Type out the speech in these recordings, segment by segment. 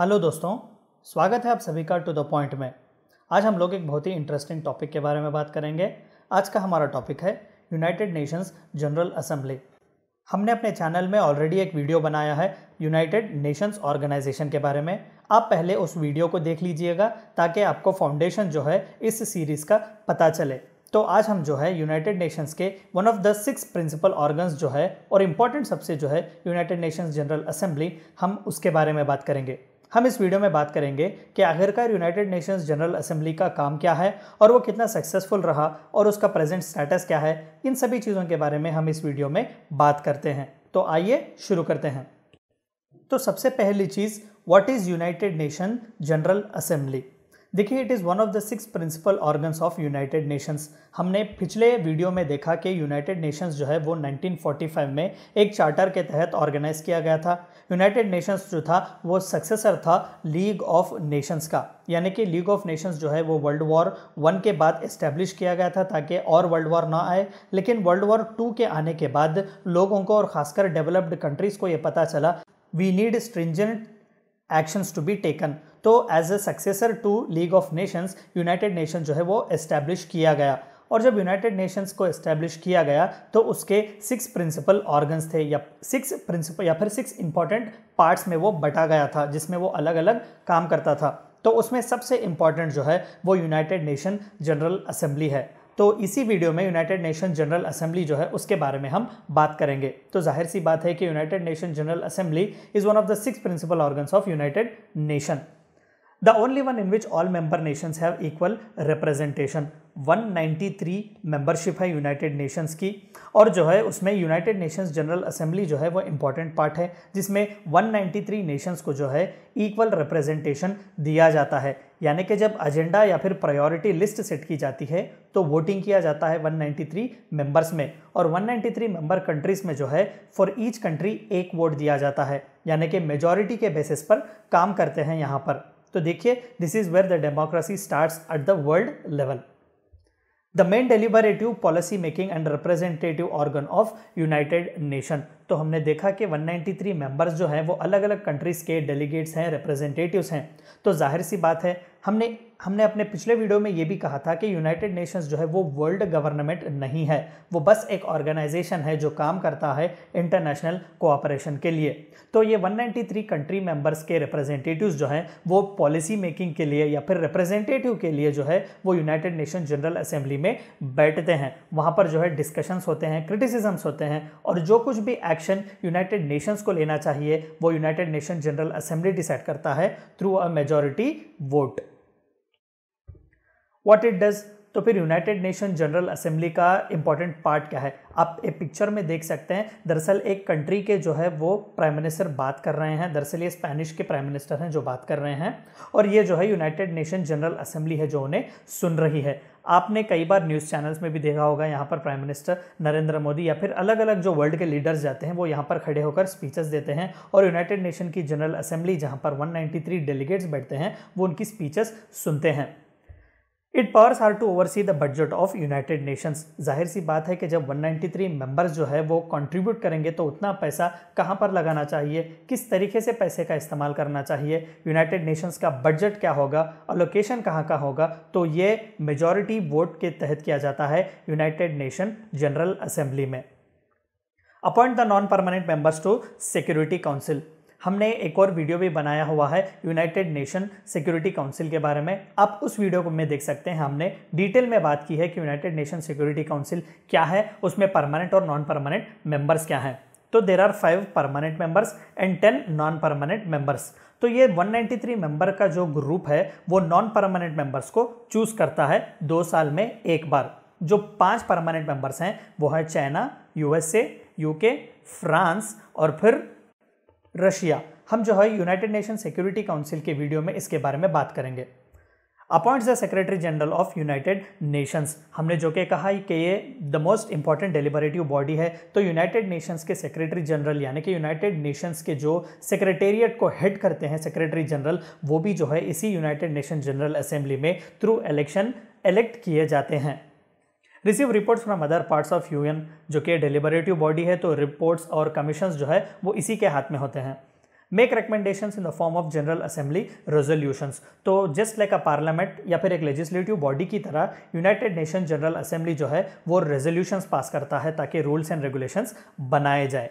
Hello दोस्तों स्वागत है आप सभी का टू द पॉइंट में आज हम लोग एक बहुत ही इंटरेस्टिंग टॉपिक के बारे में बात करेंगे आज का हमारा टॉपिक है यूनाइटेड नेशंस जनरल असेंबली हमने अपने चैनल में ऑलरेडी एक वीडियो बनाया है यूनाइटेड नेशंस ऑर्गेनाइजेशन के बारे में आप पहले उस वीडियो को देख लीजिएगा ताकि आपको फाउंडेशन जो है इस सीरीज़ का पता चले तो आज हम जो है यूनाइटेड नेशंस के one of the six principal organs जो है और इम्पॉर्टेंट सबसे जो है यूनाइटेड नेशंस जनरल असेंबली हम उसके बारे में बात करेंगे हम इस वीडियो में बात करेंगे कि आखिरकार यूनाइटेड नेशंस जनरल असेंबली का काम क्या है और वो कितना सक्सेसफुल रहा और उसका प्रेजेंट स्टेटस क्या है इन सभी चीज़ों के बारे में हम इस वीडियो में बात करते हैं तो आइए शुरू करते हैं तो सबसे पहली चीज़ what is United Nation General Assembly देखिए it is one of the six principal organs of United Nations हमने पिछले वीडियो में देखा कि यूनाइटेड नेशंस जो है वो 1945 में एक चार्टर के तहत ऑर्गेनाइज किया गया था यूनाइटेड नेशंस जो था वो सक्सेसर था लीग ऑफ नेशंस का यानी कि लीग ऑफ नेशंस जो है वो वर्ल्ड वॉर वन के बाद इस्टेब्लिश किया गया था ताकि और वर्ल्ड वॉर ना आए लेकिन वर्ल्ड वॉर टू के आने के बाद लोगों को और ख़ासकर डेवलप्ड कंट्रीज़ को ये पता चला we need stringent actions to be taken तो as a successor to League of Nations United Nation जो है वो इस्टेब्लिश किया गया और जब यूनाइटेड नेशंस को इस्टेब्लिश किया गया तो उसके सिक्स प्रिंसिपल ऑर्गन्स थे या सिक्स प्रिंसिपल या फिर सिक्स इंपॉर्टेंट पार्ट्स में वो बटा गया था जिसमें वो अलग अलग काम करता था तो उसमें सबसे इम्पॉर्टेंट जो है वो यूनाइटेड नेशन जनरल असेंबली है तो इसी वीडियो में यूनाइटेड नेशन जनरल असेंबली जो है उसके बारे में हम बात करेंगे तो जाहिर सी बात है कि United Nation General Assembly is one of the six principal organs of United Nation the only one in which all member nations have equal representation 193 membership है यूनाइटेड नेशंस की और जो है उसमें यूनाइटेड नेशंस जनरल असेंबली जो है वो important part है जिसमें 193 नेशंस को जो है इक्वल रिप्रेजेंटेशन दिया जाता है यानी कि जब एजेंडा या फिर प्रायोरिटी लिस्ट सेट की जाती है तो वोटिंग किया जाता है 193 मेंबर्स में और 193 मेंबर कंट्रीज में जो है फॉर ईच कंट्री एक वोट दिया जाता है यानी कि मेजॉरिटी के बेसिस पर काम करते हैं यहाँ पर तो देखिए this is where the democracy starts at the world level the main deliberative policy making and representative organ of United Nation तो हमने देखा कि 193 मेंबर्स जो हैं वो अलग अलग कंट्रीज़ के डेलीगेट्स हैं रिप्रेजेंटेटिव्स हैं तो जाहिर सी बात है हमने हमने अपने पिछले वीडियो में ये भी कहा था कि यूनाइटेड नेशंस जो है वो वर्ल्ड गवर्नमेंट नहीं है वो बस एक ऑर्गेनाइजेशन है जो काम करता है इंटरनेशनल कोऑपरेशन के लिए तो ये 193 कंट्री मेंबर्स के रिप्रेजेंटेटिव्स जो हैं वो पॉलिसी मेकिंग के लिए या फिर रिप्रेजेंटेटिव के लिए जो है वो यूनाइटेड नेशन जनरल असेंबली में बैठते हैं वहाँ पर जो है डिस्कशंस होते हैं क्रिटिसिजम्स होते हैं और जो कुछ भी एक्शन यूनाइटेड नेशंस को लेना चाहिए वो United Nation General Assembly decide करता है through a majority vote what it does तो फिर यूनाइटेड नेशन जनरल असेंबली का इंपॉर्टेंट पार्ट क्या है आप एक पिक्चर में देख सकते हैं दरअसल एक कंट्री के जो है वो प्राइम मिनिस्टर बात कर रहे हैं दरअसल ये स्पेनिश के प्राइम मिनिस्टर हैं जो बात कर रहे हैं और ये जो है यूनाइटेड नेशन जनरल असेंबली है जो उन्हें सुन रही है आपने कई बार न्यूज़ चैनल्स में भी देखा होगा यहाँ पर प्राइम मिनिस्टर नरेंद्र मोदी या फिर अलग अलग जो वर्ल्ड के लीडर्स जाते हैं वो यहाँ पर खड़े होकर स्पीचेस देते हैं और यूनाइटेड नेशन की जनरल असेंबली जहाँ पर 193 डेलीगेट्स बैठते हैं वो उनकी स्पीचेस सुनते हैं it powers are to oversee the budget of United Nations जाहिर सी बात है कि जब 193 मेंबर्स जो है वो कंट्रीब्यूट करेंगे तो उतना पैसा कहाँ पर लगाना चाहिए किस तरीके से पैसे का इस्तेमाल करना चाहिए यूनाइटेड नेशंस का बजट क्या होगा अलोकेशन कहाँ का होगा तो ये मेजॉरिटी वोट के तहत किया जाता है यूनाइटेड नेशन जनरल असेंबली में appoint the non permanent members to security council हमने एक और वीडियो भी बनाया हुआ है यूनाइटेड नेशन सिक्योरिटी काउंसिल के बारे में आप उस वीडियो को में देख सकते हैं हमने डिटेल में बात की है कि यूनाइटेड नेशन सिक्योरिटी काउंसिल क्या है उसमें परमानेंट और नॉन परमानेंट मेंबर्स क्या हैं तो there are five permanent members and ten non permanent members तो ये 193 मेंबर का जो ग्रुप है वो नॉन परमानेंट मेंबर्स को चूज करता है दो साल में एक बार जो पांच परमानेंट मेंबर्स हैं वो है चाइना यूएसए यूके फ्रांस और फिर रशिया हम जो है यूनाइटेड नेशन सिक्योरिटी काउंसिल के वीडियो में इसके बारे में बात करेंगे appoints the secretary general of United Nations हमने जो कि कहा कि ये the most important deliberative body है तो यूनाइटेड नेशंस के सेक्रेटरी जनरल यानी कि यूनाइटेड नेशंस के जो सेक्रेटेरिएट को हेड करते हैं सेक्रेटरी जनरल वो भी जो है इसी यूनाइटेड नेशन जनरल असेंबली में थ्रू इलेक्शन इलेक्ट किए जाते हैं receive reports from other parts of UN जो कि डिलीबरेटिव बॉडी है तो रिपोर्ट्स और कमीशन जो है वो इसी के हाथ में होते हैं make recommendation in the form of General Assembly resolutions तो जस्ट लाइक अ पार्लियामेंट या फिर एक लेजिस्लेटिव बॉडी की तरह यूनाइटेड नेशन जनरल असेंबली जो है वो रेजोल्यूशंस पास करता है ताकि रूल्स एंड रेगुलेशंस बनाए जाए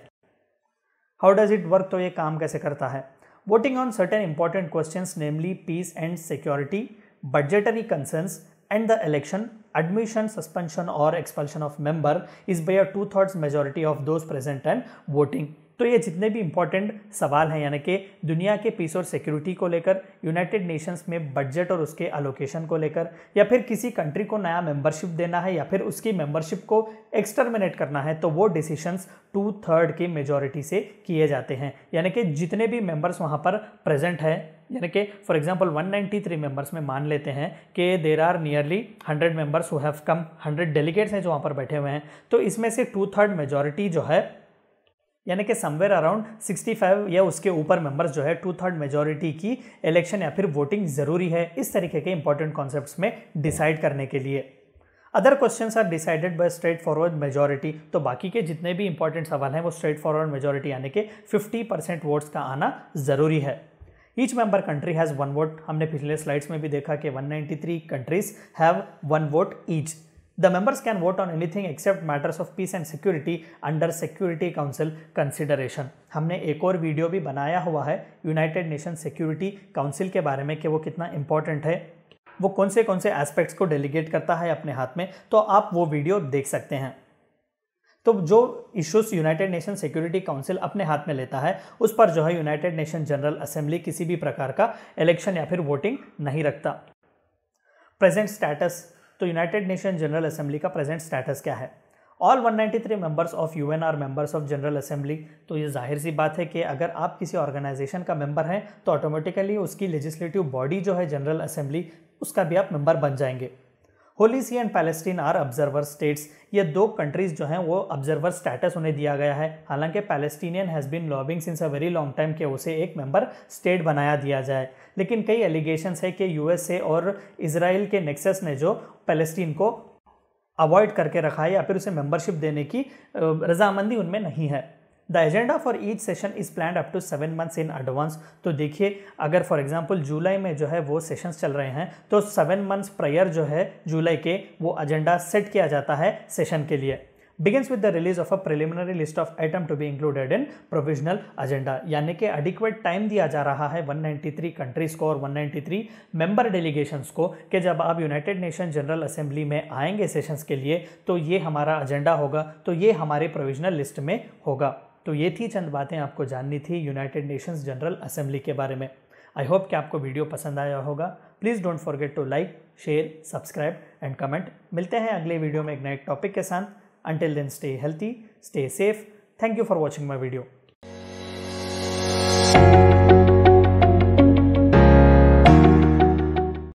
हाउ डज इट वर्क तो ये काम कैसे करता है voting on certain important question namely peace and security budgetary concerns and the election, admission, suspension or expulsion of member is by a two-thirds majority of those present and voting. तो ये जितने भी इंपॉर्टेंट सवाल हैं यानी कि दुनिया के पीस और सिक्योरिटी को लेकर यूनाइटेड नेशंस में बजट और उसके अलोकेशन को लेकर या फिर किसी कंट्री को नया मेंबरशिप देना है या फिर उसकी मेंबरशिप को एक्सटर्मिनेट करना है तो वो डिसीशंस टू थर्ड की मेजोरिटी से किए जाते हैं यानी कि जितने भी मेंबर्स वहाँ पर प्रेजेंट हैं यानी कि फॉर एग्जांपल 193 मेंबर्स में मान लेते हैं कि there are nearly 100 members who have come 100 delegates हैं जो वहाँ पर बैठे हुए हैं तो इसमें से टू थर्ड मेजोरिटी जो है यानी कि समवेयर अराउंड 65 या उसके ऊपर मेंबर्स जो है टू थर्ड मेजोरिटी की इलेक्शन या फिर वोटिंग ज़रूरी है इस तरीके के इंपॉर्टेंट कॉन्सेप्ट में डिसाइड करने के लिए other question are decided by straightforward majority तो बाकी के जितने भी इंपॉर्टेंट सवाल हैं वो स्ट्रेट फॉरवर्ड मेजोरिटी यानी कि 50 परसेंट वोट्स का आना ज़रूरी है each member country has one vote हमने पिछले स्लाइड्स में भी देखा कि 193 countries have one vote each The members can vote on anything except matters of peace and security under Security Council consideration. हमने एक और वीडियो भी बनाया हुआ है यूनाइटेड नेशन सिक्योरिटी काउंसिल के बारे में कि वो कितना इंपॉर्टेंट है वो कौन से कौन से एस्पेक्ट्स को डेलीगेट करता है अपने हाथ में तो आप वो वीडियो देख सकते हैं तो जो issues United Nation Security Council अपने हाथ में लेता है उस पर जो है यूनाइटेड नेशन जनरल असेंबली किसी भी प्रकार का इलेक्शन या फिर वोटिंग नहीं रखता प्रेजेंट स्टेटस तो यूनाइटेड नेशन जनरल असेंबली का प्रेजेंट स्टेटस क्या है all 193 members of U N are members of General Assembly तो ये जाहिर सी बात है कि अगर आप किसी ऑर्गेनाइजेशन का मेंबर हैं तो ऑटोमेटिकली उसकी लेजिस्लेटिव बॉडी जो है जनरल असेंबली उसका भी आप मेंबर बन जाएंगे Holy See and Palestine are observer states ये दो कंट्रीज़ जो हैं वो ऑब्जर्वर स्टेटस उन्हें दिया गया है हालांकि Palestinian has been lobbying since a very long time के उसे एक मेंबर स्टेट बनाया दिया जाए लेकिन कई एलिगेशंस है कि यूएसए और इसराइल के नेक्सेस ने जो पैलेस्टीन को अवॉइड करके रखा है या फिर उसे मेंबरशिप देने की रजामंदी उनमें नहीं है the agenda for each session is plan up to seven months in advance तो देखिए अगर फॉर एग्जाम्पल जुलाई में जो है वो सेशंस चल रहे हैं तो सेवन मंथ्स प्रेयर जो है जुलाई के वो एजेंडा सेट किया जाता है सेशन के लिए begins with the release of a preliminary list of item to be included in provisional agenda यानी कि एडिक्वेट टाइम दिया जा रहा है 193 कंट्रीज को और 193 मेंबर डेलीगेशंस को कि जब आप यूनाइटेड नेशन जनरल असेंबली में आएंगे सेशंस के लिए तो ये हमारा एजेंडा होगा तो ये हमारे प्रोविजनल लिस्ट में होगा तो ये थी चंद बातें आपको जाननी थी यूनाइटेड नेशंस जनरल असेंबली के बारे में आई होप कि आपको वीडियो पसंद आया होगा please don't forget to like share subscribe and comment मिलते हैं अगले वीडियो में एक नए टॉपिक के साथ until then stay healthy stay safe thank you for watching my video